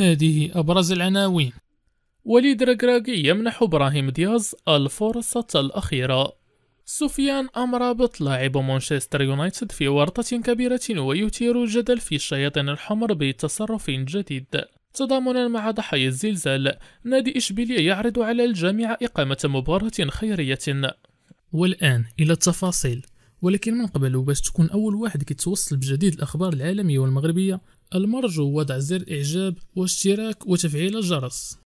هذه أبرز العناوين وليد ركراكي يمنح إبراهيم دياز الفرصة الأخيرة سفيان أمرابط لاعب مانشستر يونايتد في ورطة كبيرة ويثير الجدل في الشياطين الحمر بتصرف جديد تضامنا مع ضحايا الزلزال نادي إشبيلية يعرض على الجامعة إقامة مباراة خيرية والآن إلى التفاصيل ولكن من قبل وباش تكون أول واحد كيتوصل بجديد الأخبار العالمية والمغربية المرجو وضع زر إعجاب واشتراك وتفعيل الجرس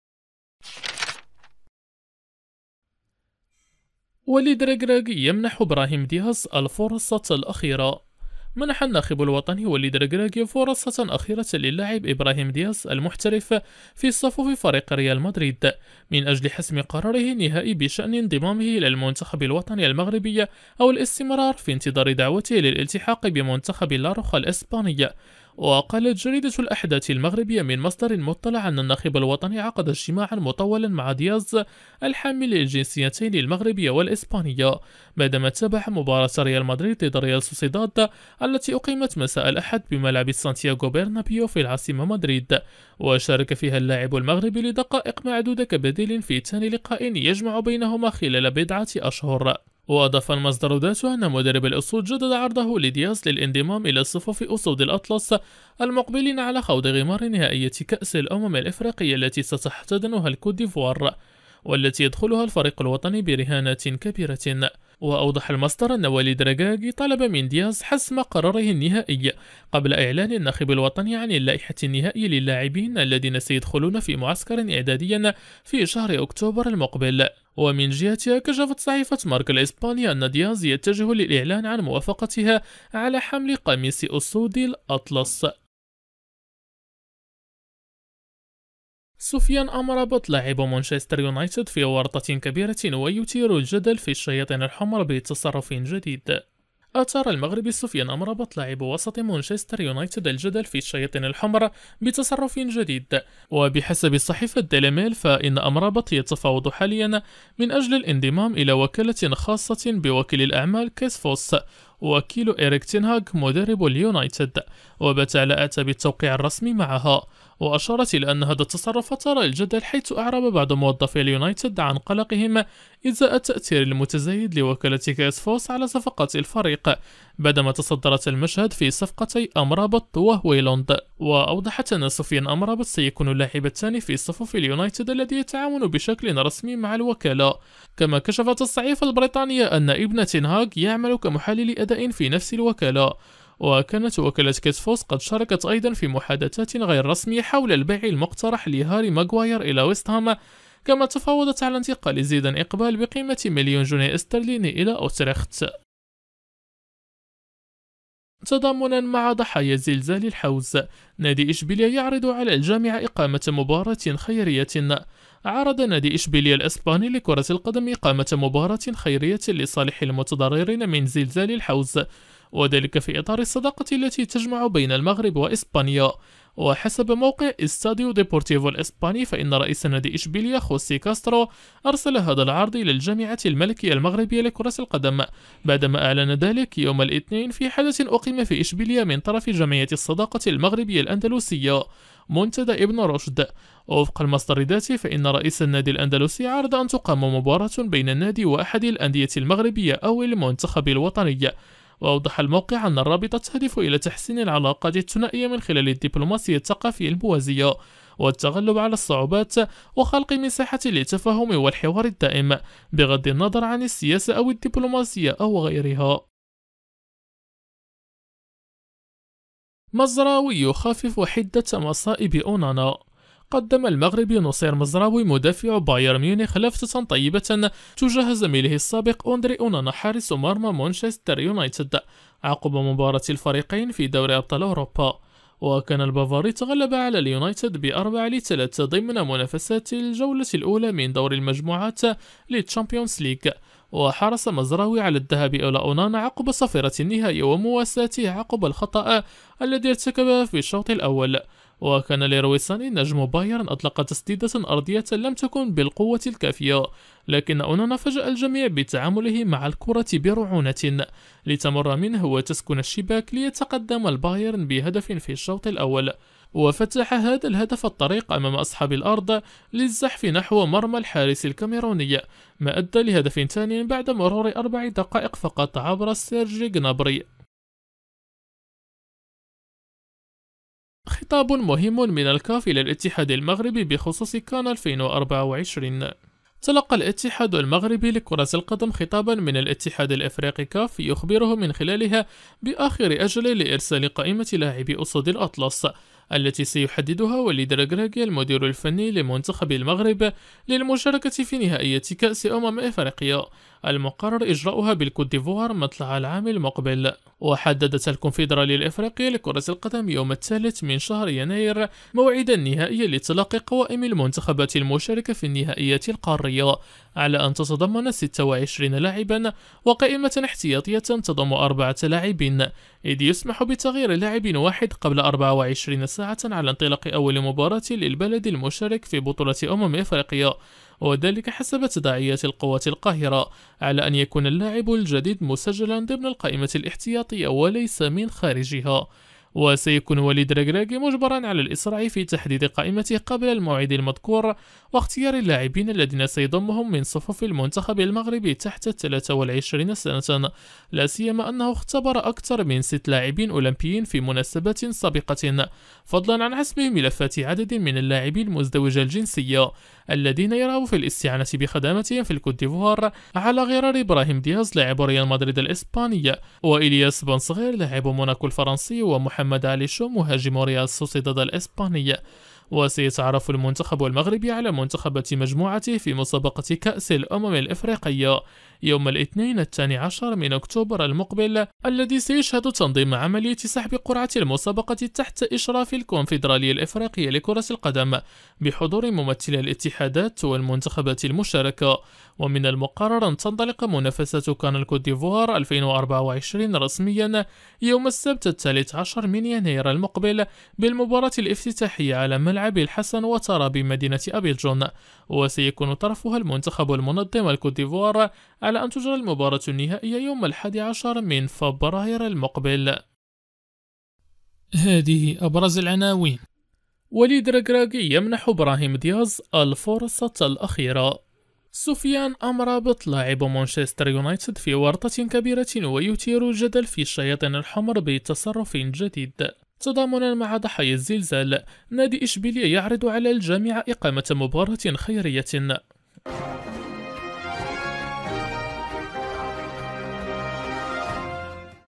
وليد ركراكي يمنح إبراهيم دياز الفرصة الأخيرة منح الناخب الوطني وليد ركراكي فرصة أخيرة للاعب إبراهيم دياز المحترف في صفوف فريق ريال مدريد من أجل حسم قراره النهائي بشأن انضمامه إلى المنتخب الوطني المغربي أو الاستمرار في انتظار دعوته للالتحاق بمنتخب لاروخا الإسباني وقالت جريدة الأحداث المغربية من مصدر مطلع أن الناخب الوطني عقد اجتماعا مطولا مع دياز الحامل للجنسيتين المغربية والإسبانية بعدما تابع مباراة ريال مدريد ضد ريال سوسيداد التي أقيمت مساء الأحد بملعب سانتياغو برنابيو في العاصمة مدريد وشارك فيها اللاعب المغربي لدقائق معدودة كبديل في ثاني لقاء يجمع بينهما خلال بضعة أشهر وأضاف المصدر ذاته أن مدرب الأسود جدد عرضه لدياز للانضمام إلى صفوف أسود الأطلس المقبلين على خوض غمار نهائية كأس الأمم الإفريقية التي ستحتضنها الكوت ديفوار والتي يدخلها الفريق الوطني برهانات كبيرة وأوضح المصدر أن والد رجاجي طلب من دياز حسم قراره النهائي قبل إعلان الناخب الوطني عن اللائحة النهائية للاعبين الذين سيدخلون في معسكر إعدادي في شهر أكتوبر المقبل ومن جهتها كشفت صحيفة مارك الإسبانية أن دياز يتجه للإعلان عن موافقتها على حمل قميص أسود الأطلس سفيان أمرابط لاعب مانشستر يونايتد في ورطة كبيرة ويثير الجدل في الشياطين الحمر بتصرف جديد أثار المغربي سفيان أمرابط لاعب وسط مانشستر يونايتد الجدل في الشياطين الحمر بتصرف جديد وبحسب صحيفة ديليميل فإن أمرابط يتفاوض حاليا من أجل الانضمام إلى وكالة خاصة بوكيل الأعمال كيسفوس وكيل إيريك تينهاغ مدرب اليونايتد وبات على أعتاب التوقيع الرسمي معها وأشارت إلى أن هذا التصرف أثار الجدل حيث أعرب بعض موظفي اليونايتد عن قلقهم إزاء التأثير المتزايد لوكالة كاس فوس على صفقات الفريق بعدما تصدرت المشهد في صفقتي أمرابط وهويلوند وأوضحت أن سفيان أمرابط سيكون اللاعب الثاني في صفوف اليونايتد الذي يتعاون بشكل رسمي مع الوكالة كما كشفت الصحيفة البريطانية أن ابن تنهاج يعمل كمحلل أداء في نفس الوكالة وكانت وكالة فوس قد شاركت أيضا في محادثات غير رسمية حول البيع المقترح لهاري ماغواير إلى ويست هام كما تفاوضت على انتقال زيدان إقبال بقيمة مليون جنيه استرليني إلى أوتريخت تضامنا مع ضحايا زلزال الحوز نادي إشبيلية يعرض على الجامعة إقامة مباراة خيرية عرض نادي إشبيلية الإسباني لكرة القدم إقامة مباراة خيرية لصالح المتضررين من زلزال الحوز وذلك في إطار الصداقة التي تجمع بين المغرب وإسبانيا وحسب موقع استاديو ديبورتيفو الإسباني فإن رئيس نادي إشبيليا خوسي كاسترو أرسل هذا العرض إلى الجامعة الملكية المغربية لكرة القدم بعدما أعلن ذلك يوم الاثنين في حدث أقيم في إشبيليا من طرف جمعية الصداقة المغربية الأندلسية منتدى ابن رشد وفق المصدر ذاته فإن رئيس النادي الأندلسي عرض أن تقام مباراة بين النادي وأحد الأندية المغربية أو المنتخب الوطني وأوضح الموقع أن الرابطة تهدف إلى تحسين العلاقات الثنائية من خلال الدبلوماسية الثقافية الموازية والتغلب على الصعوبات وخلق مساحة للتفاهم والحوار الدائم بغض النظر عن السياسة أو الدبلوماسية أو غيرها مزراوي يخفف حدة مصائب أونانا قدم المغربي نصير مزراوي مدافع بايرن ميونخ لفتة طيبة تجاه زميله السابق أندري أونانا حارس مرمى مانشستر يونايتد عقب مباراة الفريقين في دوري أبطال أوروبا وكان البافاري تغلب على اليونايتد بأربعة لثلاثة ضمن منافسات الجولة الأولى من دور المجموعات للتشامبيونز ليج وحرص مزراوي على الذهاب إلى أونانا عقب صفرة النهائي ومواساته عقب الخطأ الذي ارتكبه في الشوط الأول وكان لرويساني نجم بايرن أطلق تسديدة أرضية لم تكن بالقوة الكافية لكن أونانا فجأ الجميع بتعامله مع الكرة برعونة لتمر منه وتسكن الشباك ليتقدم البايرن بهدف في الشوط الأول وفتح هذا الهدف الطريق أمام أصحاب الأرض للزحف نحو مرمى الحارس الكاميروني ما أدى لهدف ثاني بعد مرور أربع دقائق فقط عبر سيرجي جنابري خطاب مهم من الكاف إلى الاتحاد المغربي بخصوص كان 2024 تلقى الاتحاد المغربي لكرة القدم خطابا من الاتحاد الافريقي كاف يخبره من خلالها باخر اجل لارسال قائمة لاعبي اسود الاطلس التي سيحددها وليد رجراجي المدير الفني لمنتخب المغرب للمشاركة في نهائية كأس أمم إفريقيا المقرر إجراؤها بالكوت ديفوار مطلع العام المقبل وحددت الكونفدرالية الإفريقية لكرة القدم يوم الثالث من شهر يناير موعدا نهائيا لتلقي قوائم المنتخبات المشاركة في النهائيات القارية على أن تتضمن 26 لاعبا وقائمة احتياطية تضم أربعة لاعبين إذ يسمح بتغيير لاعب واحد قبل 24 ساعة على انطلاق أول مباراة للبلد المشارك في بطولة أمم إفريقيا وذلك حسب تداعيات القوات القاهرة على أن يكون اللاعب الجديد مسجلا ضمن القائمة الاحتياطية وليس من خارجها وسيكون وليد ركراكي مجبرا على الإسراع في تحديد قائمته قبل الموعد المذكور واختيار اللاعبين الذين سيضمهم من صفوف المنتخب المغربي تحت 23 سنة لا سيما أنه اختبر أكثر من ست لاعبين أولمبيين في مناسبات سابقة فضلا عن حسم ملفات عدد من اللاعبين المزدوجة الجنسية الذين يرغب في الاستعانة بخدماتهم في الكوت ديفوار على غرار إبراهيم دياز لاعب ريال مدريد الإسباني وإلياس بن صغير لاعب موناكو الفرنسي ومحمد محمد عليشو مهاجم ريال سوسيداد الإسباني وسيتعرف المنتخب المغربي على منتخبات مجموعته في مسابقة كأس الأمم الإفريقية يوم الاثنين الثاني عشر من أكتوبر المقبل الذي سيشهد تنظيم عملية سحب قرعة المسابقة تحت إشراف الكونفدرالية الإفريقية لكرة القدم بحضور ممثلي الاتحادات والمنتخبات المشاركة ومن المقرر أن تنطلق منافسة كان الكوت ديفوار 2024 رسميا يوم السبت الثالث عشر من يناير المقبل بالمباراة الافتتاحية على ملعب الحسن وترى بمدينة أبيجون وسيكون طرفها المنتخب المنظم الكوت ديفوار على أن تجرى المباراة النهائية يوم الحادي عشر من فبراير المقبل هذه أبرز العناوين وليد رجراجي يمنح إبراهيم دياز الفرصة الأخيرة سفيان أمرابط لاعب مانشستر يونايتد في ورطة كبيرة ويثير الجدل في الشياطين الحمر بتصرف جديد تضامنا مع ضحايا الزلزال نادي إشبيلية يعرض على الجامعة إقامة مباراة خيرية